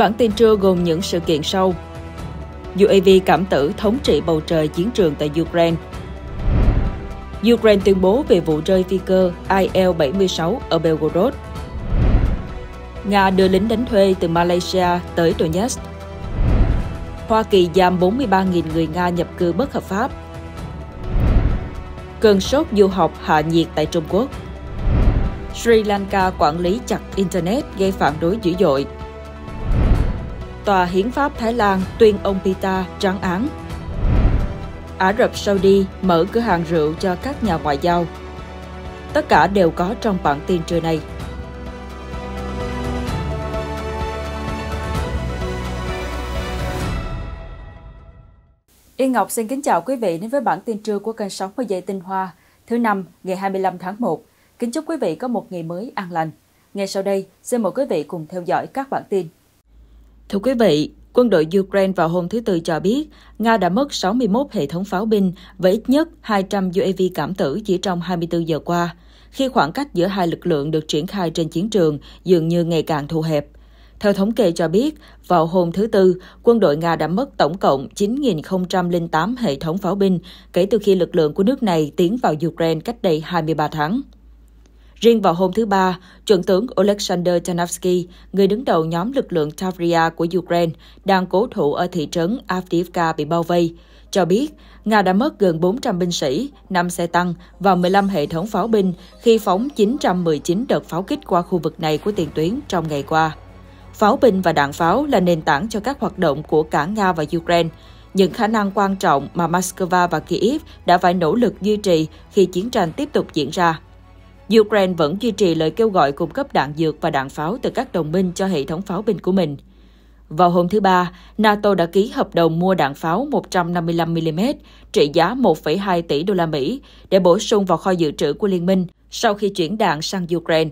Bản tin trưa gồm những sự kiện sau. UAV cảm tử thống trị bầu trời chiến trường tại Ukraine. Ukraine tuyên bố về vụ rơi phi cơ IL-76 ở Belgorod. Nga đưa lính đánh thuê từ Malaysia tới Donetsk. Hoa Kỳ giam 43.000 người Nga nhập cư bất hợp pháp. Cơn sốt du học hạ nhiệt tại Trung Quốc. Sri Lanka quản lý chặt Internet gây phản đối dữ dội Tòa Hiến pháp Thái Lan tuyên ông Pita trắng án. Ả Rập Saudi mở cửa hàng rượu cho các nhà ngoại giao. Tất cả đều có trong bản tin trưa nay. Yên Ngọc xin kính chào quý vị đến với bản tin trưa của kênh sóng và dây tinh hoa thứ năm ngày 25 tháng 1. Kính chúc quý vị có một ngày mới an lành. Ngay sau đây, xin mời quý vị cùng theo dõi các bản tin. Thưa quý vị, quân đội Ukraine vào hôm thứ Tư cho biết Nga đã mất 61 hệ thống pháo binh và ít nhất 200 UAV cảm tử chỉ trong 24 giờ qua, khi khoảng cách giữa hai lực lượng được triển khai trên chiến trường dường như ngày càng thu hẹp. Theo thống kê cho biết, vào hôm thứ Tư, quân đội Nga đã mất tổng cộng 9.008 hệ thống pháo binh kể từ khi lực lượng của nước này tiến vào Ukraine cách đây 23 tháng. Riêng vào hôm thứ Ba, chuẩn tướng Oleksandr Tanavsky, người đứng đầu nhóm lực lượng Tavria của Ukraine, đang cố thủ ở thị trấn Avdiivka bị bao vây, cho biết Nga đã mất gần 400 binh sĩ, 5 xe tăng và 15 hệ thống pháo binh khi phóng 919 đợt pháo kích qua khu vực này của tiền tuyến trong ngày qua. Pháo binh và đạn pháo là nền tảng cho các hoạt động của cả Nga và Ukraine, những khả năng quan trọng mà Moscow và Kyiv đã phải nỗ lực duy trì khi chiến tranh tiếp tục diễn ra. Ukraine vẫn duy trì lời kêu gọi cung cấp đạn dược và đạn pháo từ các đồng minh cho hệ thống pháo binh của mình. Vào hôm thứ Ba, NATO đã ký hợp đồng mua đạn pháo 155mm trị giá 1,2 tỷ đô la Mỹ để bổ sung vào kho dự trữ của liên minh sau khi chuyển đạn sang Ukraine.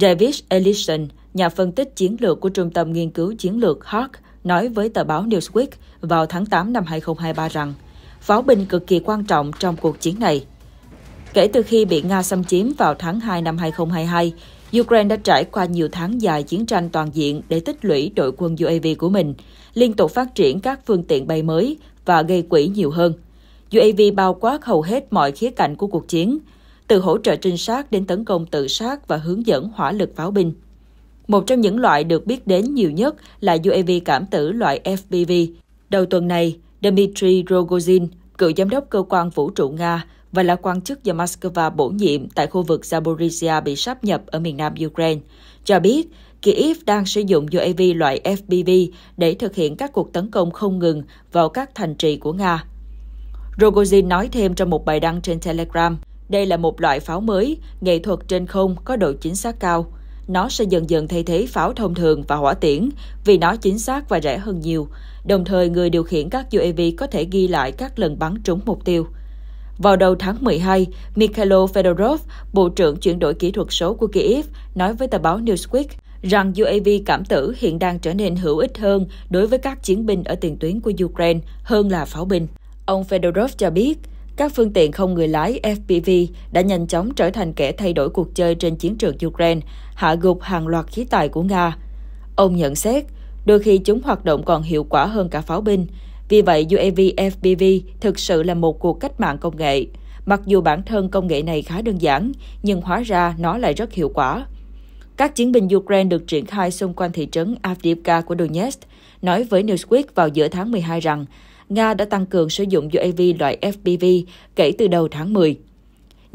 David Ellison, nhà phân tích chiến lược của Trung tâm Nghiên cứu Chiến lược Hark, nói với tờ báo Newsweek vào tháng 8 năm 2023 rằng pháo binh cực kỳ quan trọng trong cuộc chiến này. Kể từ khi bị Nga xâm chiếm vào tháng 2 năm 2022, Ukraine đã trải qua nhiều tháng dài chiến tranh toàn diện để tích lũy đội quân UAV của mình, liên tục phát triển các phương tiện bay mới và gây quỹ nhiều hơn. UAV bao quát hầu hết mọi khía cạnh của cuộc chiến, từ hỗ trợ trinh sát đến tấn công tự sát và hướng dẫn hỏa lực pháo binh. Một trong những loại được biết đến nhiều nhất là UAV cảm tử loại FPV. Đầu tuần này, Dmitry Rogozin, cựu giám đốc cơ quan vũ trụ Nga, và là quan chức do Moscow bổ nhiệm tại khu vực Zaporizhia bị sáp nhập ở miền nam Ukraine, cho biết Kyiv đang sử dụng UAV loại FPV để thực hiện các cuộc tấn công không ngừng vào các thành trì của Nga. Rogozin nói thêm trong một bài đăng trên Telegram, đây là một loại pháo mới, nghệ thuật trên không có độ chính xác cao. Nó sẽ dần dần thay thế pháo thông thường và hỏa tiễn vì nó chính xác và rẻ hơn nhiều. Đồng thời, người điều khiển các UAV có thể ghi lại các lần bắn trúng mục tiêu. Vào đầu tháng 12, Mikhailo Fedorov, Bộ trưởng chuyển đổi kỹ thuật số của Kyiv, nói với tờ báo Newsweek rằng UAV cảm tử hiện đang trở nên hữu ích hơn đối với các chiến binh ở tiền tuyến của Ukraine hơn là pháo binh. Ông Fedorov cho biết, các phương tiện không người lái FPV đã nhanh chóng trở thành kẻ thay đổi cuộc chơi trên chiến trường Ukraine, hạ gục hàng loạt khí tài của Nga. Ông nhận xét, đôi khi chúng hoạt động còn hiệu quả hơn cả pháo binh, vì vậy, UAV FPV thực sự là một cuộc cách mạng công nghệ. Mặc dù bản thân công nghệ này khá đơn giản, nhưng hóa ra nó lại rất hiệu quả. Các chiến binh Ukraine được triển khai xung quanh thị trấn Avdiivka của Donetsk, nói với Newsweek vào giữa tháng 12 rằng Nga đã tăng cường sử dụng UAV loại FPV kể từ đầu tháng 10.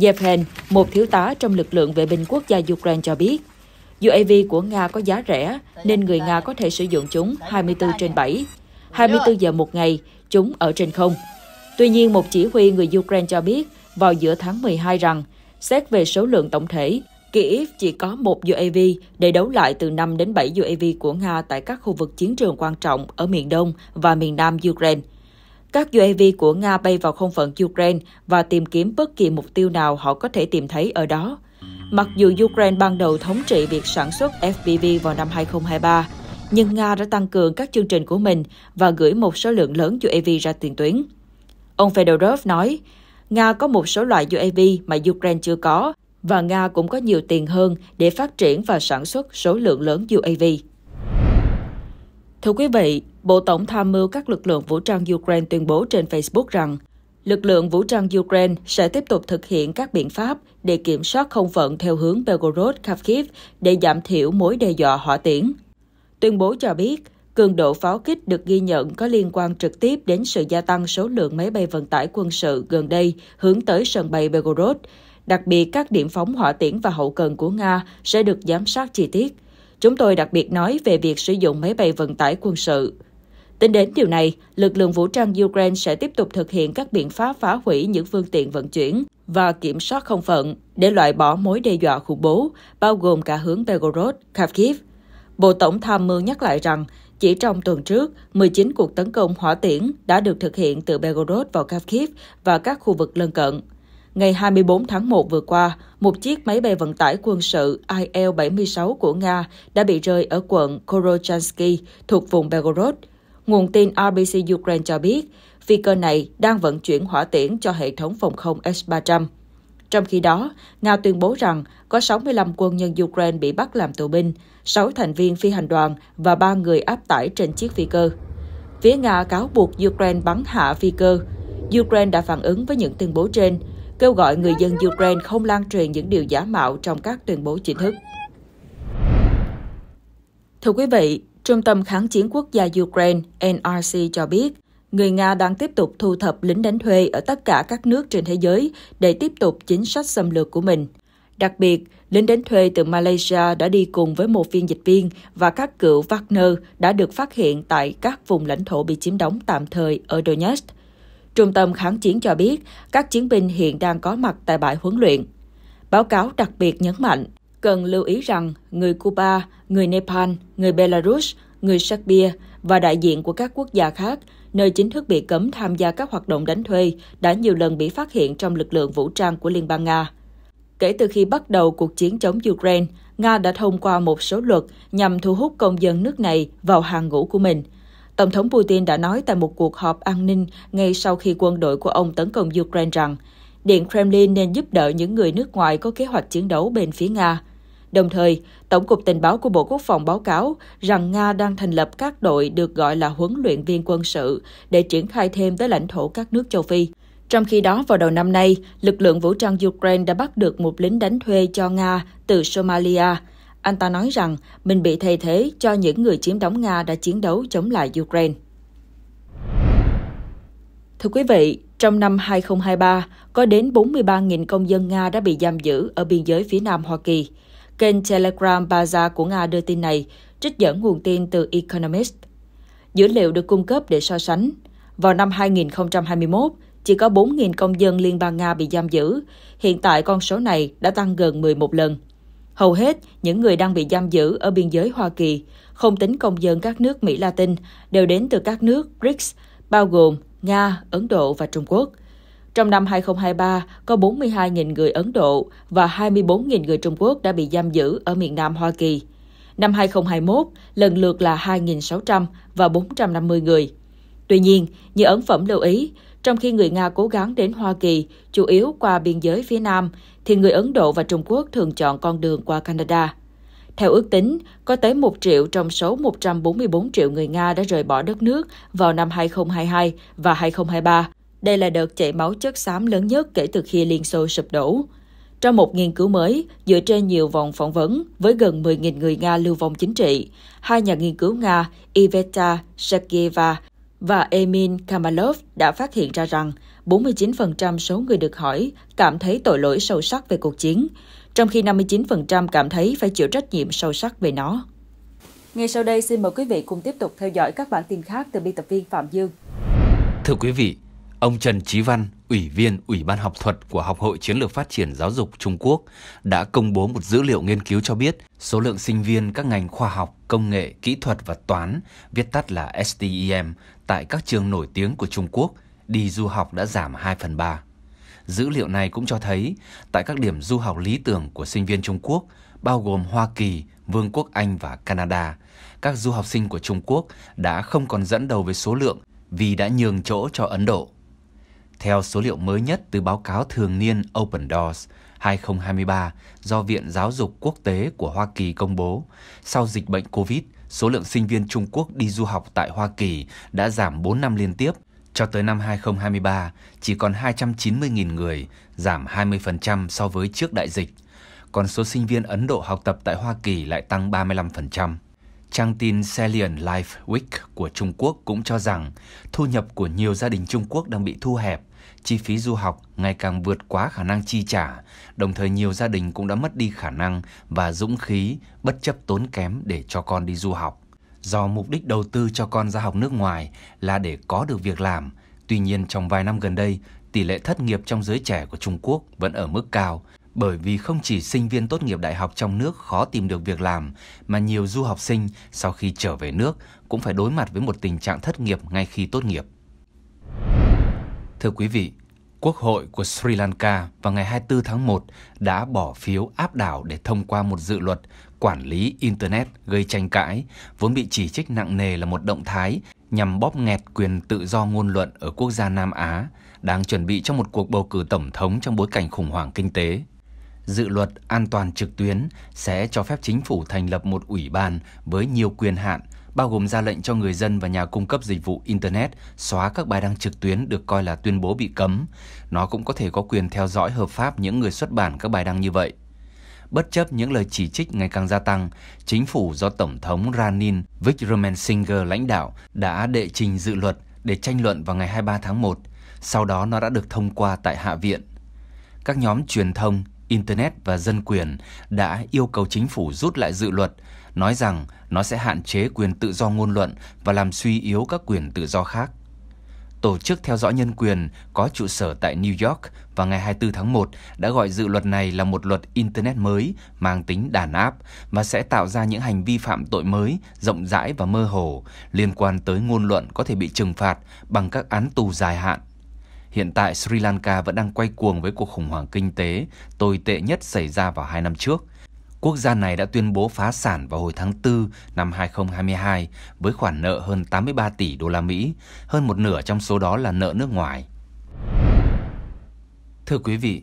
Yevhen, một thiếu tá trong lực lượng vệ binh quốc gia Ukraine cho biết, UAV của Nga có giá rẻ nên người Nga có thể sử dụng chúng 24 trên 7. 24 giờ một ngày, chúng ở trên không. Tuy nhiên, một chỉ huy người Ukraine cho biết vào giữa tháng 12 rằng, xét về số lượng tổng thể, Kyiv chỉ có một UAV để đấu lại từ 5 đến 7 UAV của Nga tại các khu vực chiến trường quan trọng ở miền đông và miền nam Ukraine. Các UAV của Nga bay vào không phận Ukraine và tìm kiếm bất kỳ mục tiêu nào họ có thể tìm thấy ở đó. Mặc dù Ukraine ban đầu thống trị việc sản xuất FPV vào năm 2023, nhưng Nga đã tăng cường các chương trình của mình và gửi một số lượng lớn UAV ra tiền tuyến. Ông Fedorov nói, Nga có một số loại UAV mà Ukraine chưa có, và Nga cũng có nhiều tiền hơn để phát triển và sản xuất số lượng lớn UAV. Thưa quý vị, Bộ Tổng tham mưu các lực lượng vũ trang Ukraine tuyên bố trên Facebook rằng lực lượng vũ trang Ukraine sẽ tiếp tục thực hiện các biện pháp để kiểm soát không phận theo hướng Belgorod, Kharkiv để giảm thiểu mối đe dọa hỏa tiễn. Tuyên bố cho biết, cường độ pháo kích được ghi nhận có liên quan trực tiếp đến sự gia tăng số lượng máy bay vận tải quân sự gần đây hướng tới sân bay Belgorod. Đặc biệt, các điểm phóng hỏa tiễn và hậu cần của Nga sẽ được giám sát chi tiết. Chúng tôi đặc biệt nói về việc sử dụng máy bay vận tải quân sự. Tính đến điều này, lực lượng vũ trang Ukraine sẽ tiếp tục thực hiện các biện pháp phá hủy những phương tiện vận chuyển và kiểm soát không phận để loại bỏ mối đe dọa khủng bố, bao gồm cả hướng Belgorod, Kharkiv. Bộ Tổng tham mưu nhắc lại rằng, chỉ trong tuần trước, 19 cuộc tấn công hỏa tiễn đã được thực hiện từ Belgorod vào Kharkiv và các khu vực lân cận. Ngày 24 tháng 1 vừa qua, một chiếc máy bay vận tải quân sự IL-76 của Nga đã bị rơi ở quận Korochanski thuộc vùng Belgorod. Nguồn tin RBC Ukraine cho biết, phi cơ này đang vận chuyển hỏa tiễn cho hệ thống phòng không S-300. Trong khi đó, Nga tuyên bố rằng có 65 quân nhân Ukraine bị bắt làm tù binh, 6 thành viên phi hành đoàn và 3 người áp tải trên chiếc phi cơ. Phía Nga cáo buộc Ukraine bắn hạ phi cơ. Ukraine đã phản ứng với những tuyên bố trên, kêu gọi người dân Ukraine không lan truyền những điều giả mạo trong các tuyên bố chính thức. Thưa quý vị, Trung tâm Kháng chiến quốc gia Ukraine NRC cho biết, người Nga đang tiếp tục thu thập lính đánh thuê ở tất cả các nước trên thế giới để tiếp tục chính sách xâm lược của mình. Đặc biệt, lính đánh thuê từ Malaysia đã đi cùng với một viên dịch viên và các cựu Wagner đã được phát hiện tại các vùng lãnh thổ bị chiếm đóng tạm thời ở Donetsk. Trung tâm kháng chiến cho biết các chiến binh hiện đang có mặt tại bãi huấn luyện. Báo cáo đặc biệt nhấn mạnh, cần lưu ý rằng người Cuba, người Nepal, người Belarus, người Serbia và đại diện của các quốc gia khác nơi chính thức bị cấm tham gia các hoạt động đánh thuê, đã nhiều lần bị phát hiện trong lực lượng vũ trang của Liên bang Nga. Kể từ khi bắt đầu cuộc chiến chống Ukraine, Nga đã thông qua một số luật nhằm thu hút công dân nước này vào hàng ngũ của mình. Tổng thống Putin đã nói tại một cuộc họp an ninh ngay sau khi quân đội của ông tấn công Ukraine rằng Điện Kremlin nên giúp đỡ những người nước ngoài có kế hoạch chiến đấu bên phía Nga. Đồng thời, Tổng cục Tình báo của Bộ Quốc phòng báo cáo rằng Nga đang thành lập các đội được gọi là huấn luyện viên quân sự để triển khai thêm tới lãnh thổ các nước châu Phi. Trong khi đó, vào đầu năm nay, lực lượng vũ trang Ukraine đã bắt được một lính đánh thuê cho Nga từ Somalia. Anh ta nói rằng mình bị thay thế cho những người chiếm đóng Nga đã chiến đấu chống lại Ukraine. Thưa quý vị, trong năm 2023, có đến 43.000 công dân Nga đã bị giam giữ ở biên giới phía Nam Hoa Kỳ. Kênh Telegram Baza của Nga đưa tin này, trích dẫn nguồn tin từ Economist. Dữ liệu được cung cấp để so sánh. Vào năm 2021, chỉ có 4.000 công dân Liên bang Nga bị giam giữ. Hiện tại con số này đã tăng gần 11 lần. Hầu hết, những người đang bị giam giữ ở biên giới Hoa Kỳ, không tính công dân các nước Mỹ Latin, đều đến từ các nước BRICS, bao gồm Nga, Ấn Độ và Trung Quốc – trong năm 2023, có 42.000 người Ấn Độ và 24.000 người Trung Quốc đã bị giam giữ ở miền Nam Hoa Kỳ. Năm 2021, lần lượt là 2.600 và 450 người. Tuy nhiên, như ấn phẩm lưu ý, trong khi người Nga cố gắng đến Hoa Kỳ, chủ yếu qua biên giới phía Nam, thì người Ấn Độ và Trung Quốc thường chọn con đường qua Canada. Theo ước tính, có tới 1 triệu trong số 144 triệu người Nga đã rời bỏ đất nước vào năm 2022 và 2023, đây là đợt chảy máu chất xám lớn nhất kể từ khi Liên Xô sụp đổ. Trong một nghiên cứu mới, dựa trên nhiều vòng phỏng vấn với gần 10.000 người Nga lưu vong chính trị, hai nhà nghiên cứu Nga Iveta Shakeva và Emin Kamalov đã phát hiện ra rằng 49% số người được hỏi cảm thấy tội lỗi sâu sắc về cuộc chiến, trong khi 59% cảm thấy phải chịu trách nhiệm sâu sắc về nó. Ngay sau đây, xin mời quý vị cùng tiếp tục theo dõi các bản tin khác từ biên tập viên Phạm Dương. Thưa quý vị, Ông Trần Chí Văn, Ủy viên Ủy ban học thuật của Học hội Chiến lược Phát triển Giáo dục Trung Quốc đã công bố một dữ liệu nghiên cứu cho biết số lượng sinh viên các ngành khoa học, công nghệ, kỹ thuật và toán, viết tắt là STEM, tại các trường nổi tiếng của Trung Quốc đi du học đã giảm 2 phần 3. Dữ liệu này cũng cho thấy, tại các điểm du học lý tưởng của sinh viên Trung Quốc, bao gồm Hoa Kỳ, Vương quốc Anh và Canada, các du học sinh của Trung Quốc đã không còn dẫn đầu với số lượng vì đã nhường chỗ cho Ấn Độ. Theo số liệu mới nhất từ báo cáo thường niên Open Doors 2023 do Viện Giáo dục Quốc tế của Hoa Kỳ công bố, sau dịch bệnh COVID, số lượng sinh viên Trung Quốc đi du học tại Hoa Kỳ đã giảm 4 năm liên tiếp, cho tới năm 2023 chỉ còn 290.000 người, giảm 20% so với trước đại dịch. Còn số sinh viên Ấn Độ học tập tại Hoa Kỳ lại tăng 35%. Trang tin Salient Life Week của Trung Quốc cũng cho rằng thu nhập của nhiều gia đình Trung Quốc đang bị thu hẹp, chi phí du học ngày càng vượt quá khả năng chi trả, đồng thời nhiều gia đình cũng đã mất đi khả năng và dũng khí bất chấp tốn kém để cho con đi du học. Do mục đích đầu tư cho con ra học nước ngoài là để có được việc làm, tuy nhiên trong vài năm gần đây, tỷ lệ thất nghiệp trong giới trẻ của Trung Quốc vẫn ở mức cao bởi vì không chỉ sinh viên tốt nghiệp đại học trong nước khó tìm được việc làm mà nhiều du học sinh sau khi trở về nước cũng phải đối mặt với một tình trạng thất nghiệp ngay khi tốt nghiệp. Thưa quý vị, Quốc hội của Sri Lanka vào ngày 24 tháng 1 đã bỏ phiếu áp đảo để thông qua một dự luật quản lý internet gây tranh cãi, vốn bị chỉ trích nặng nề là một động thái nhằm bóp nghẹt quyền tự do ngôn luận ở quốc gia Nam Á, đang chuẩn bị cho một cuộc bầu cử tổng thống trong bối cảnh khủng hoảng kinh tế dự luật an toàn trực tuyến sẽ cho phép chính phủ thành lập một ủy ban với nhiều quyền hạn, bao gồm ra lệnh cho người dân và nhà cung cấp dịch vụ Internet xóa các bài đăng trực tuyến được coi là tuyên bố bị cấm. Nó cũng có thể có quyền theo dõi hợp pháp những người xuất bản các bài đăng như vậy. Bất chấp những lời chỉ trích ngày càng gia tăng, chính phủ do Tổng thống Ranin Wickremesinghe lãnh đạo đã đệ trình dự luật để tranh luận vào ngày 23 tháng 1. Sau đó nó đã được thông qua tại Hạ viện. Các nhóm truyền thông, Internet và Dân quyền đã yêu cầu chính phủ rút lại dự luật, nói rằng nó sẽ hạn chế quyền tự do ngôn luận và làm suy yếu các quyền tự do khác. Tổ chức theo dõi nhân quyền có trụ sở tại New York vào ngày 24 tháng 1 đã gọi dự luật này là một luật Internet mới mang tính đàn áp và sẽ tạo ra những hành vi phạm tội mới, rộng rãi và mơ hồ liên quan tới ngôn luận có thể bị trừng phạt bằng các án tù dài hạn Hiện tại Sri Lanka vẫn đang quay cuồng với cuộc khủng hoảng kinh tế tồi tệ nhất xảy ra vào hai năm trước. Quốc gia này đã tuyên bố phá sản vào hồi tháng 4 năm 2022 với khoản nợ hơn 83 tỷ đô la Mỹ, hơn một nửa trong số đó là nợ nước ngoài. Thưa quý vị,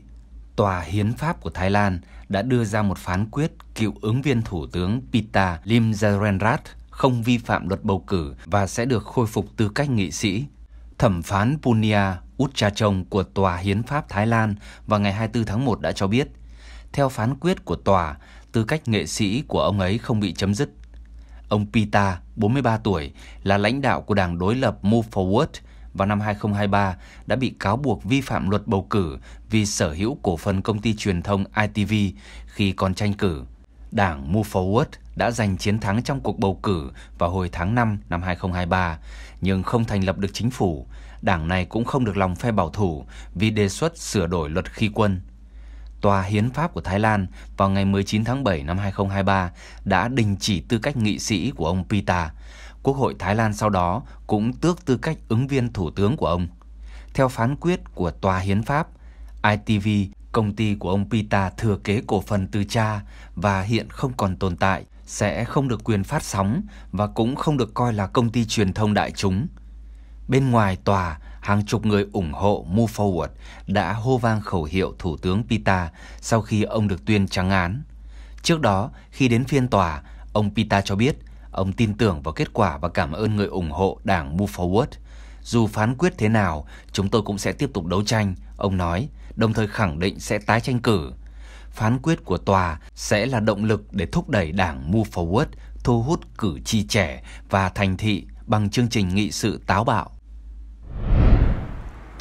Tòa Hiến pháp của Thái Lan đã đưa ra một phán quyết cựu ứng viên Thủ tướng Pita Limjarenrat không vi phạm luật bầu cử và sẽ được khôi phục tư cách nghị sĩ. Thẩm phán Punia Út Cha Chồng của Tòa Hiến pháp Thái Lan vào ngày 24 tháng 1 đã cho biết, theo phán quyết của tòa, tư cách nghệ sĩ của ông ấy không bị chấm dứt. Ông Pita, 43 tuổi, là lãnh đạo của đảng đối lập Move Forward vào năm 2023 đã bị cáo buộc vi phạm luật bầu cử vì sở hữu cổ phần công ty truyền thông ITV khi còn tranh cử. Đảng Move Forward đã giành chiến thắng trong cuộc bầu cử vào hồi tháng 5 năm 2023, nhưng không thành lập được chính phủ đảng này cũng không được lòng phe bảo thủ vì đề xuất sửa đổi luật khi quân. Tòa hiến pháp của Thái Lan vào ngày 19 tháng 7 năm 2023 đã đình chỉ tư cách nghị sĩ của ông Pita. Quốc hội Thái Lan sau đó cũng tước tư cách ứng viên thủ tướng của ông. Theo phán quyết của Tòa hiến pháp, ITV, công ty của ông Pita thừa kế cổ phần từ cha và hiện không còn tồn tại, sẽ không được quyền phát sóng và cũng không được coi là công ty truyền thông đại chúng. Bên ngoài tòa, hàng chục người ủng hộ Move Forward đã hô vang khẩu hiệu Thủ tướng Pita sau khi ông được tuyên trắng án. Trước đó, khi đến phiên tòa, ông Pita cho biết ông tin tưởng vào kết quả và cảm ơn người ủng hộ đảng Move Forward. Dù phán quyết thế nào, chúng tôi cũng sẽ tiếp tục đấu tranh, ông nói, đồng thời khẳng định sẽ tái tranh cử. Phán quyết của tòa sẽ là động lực để thúc đẩy đảng Move Forward thu hút cử tri trẻ và thành thị bằng chương trình nghị sự táo bạo.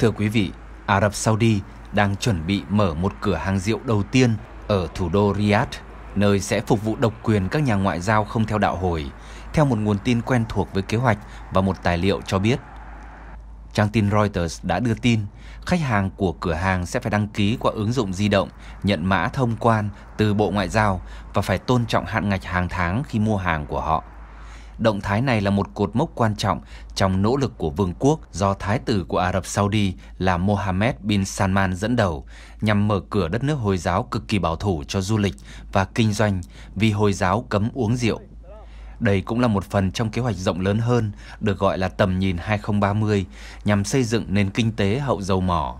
Thưa quý vị, Ả Rập Saudi đang chuẩn bị mở một cửa hàng rượu đầu tiên ở thủ đô Riyadh, nơi sẽ phục vụ độc quyền các nhà ngoại giao không theo đạo hồi, theo một nguồn tin quen thuộc với kế hoạch và một tài liệu cho biết. Trang tin Reuters đã đưa tin, khách hàng của cửa hàng sẽ phải đăng ký qua ứng dụng di động, nhận mã thông quan từ Bộ Ngoại giao và phải tôn trọng hạn ngạch hàng tháng khi mua hàng của họ. Động thái này là một cột mốc quan trọng trong nỗ lực của vương quốc do thái tử của Ả Rập Saudi là Mohammed bin Salman dẫn đầu nhằm mở cửa đất nước Hồi giáo cực kỳ bảo thủ cho du lịch và kinh doanh vì Hồi giáo cấm uống rượu. Đây cũng là một phần trong kế hoạch rộng lớn hơn được gọi là tầm nhìn 2030 nhằm xây dựng nền kinh tế hậu dầu mỏ.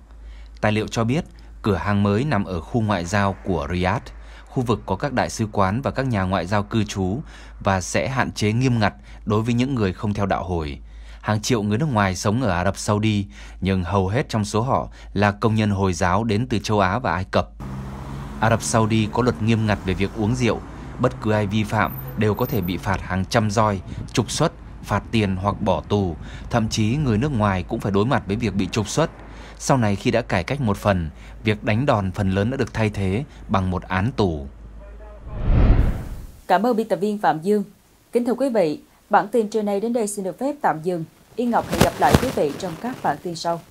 Tài liệu cho biết, cửa hàng mới nằm ở khu ngoại giao của Riyadh khu vực có các đại sứ quán và các nhà ngoại giao cư trú và sẽ hạn chế nghiêm ngặt đối với những người không theo đạo hồi. Hàng triệu người nước ngoài sống ở Ả Rập Saudi, nhưng hầu hết trong số họ là công nhân Hồi giáo đến từ châu Á và Ai Cập. Ả Rập Saudi có luật nghiêm ngặt về việc uống rượu. Bất cứ ai vi phạm đều có thể bị phạt hàng trăm roi, trục xuất, phạt tiền hoặc bỏ tù. Thậm chí người nước ngoài cũng phải đối mặt với việc bị trục xuất – sau này khi đã cải cách một phần, việc đánh đòn phần lớn đã được thay thế bằng một án tù. Cảm ơn biên tập viên Phạm Dương. Kính thưa quý vị, bản tin trưa nay đến đây xin được phép tạm dừng. Yên Ngọc hẹn gặp lại quý vị trong các bản tin sau.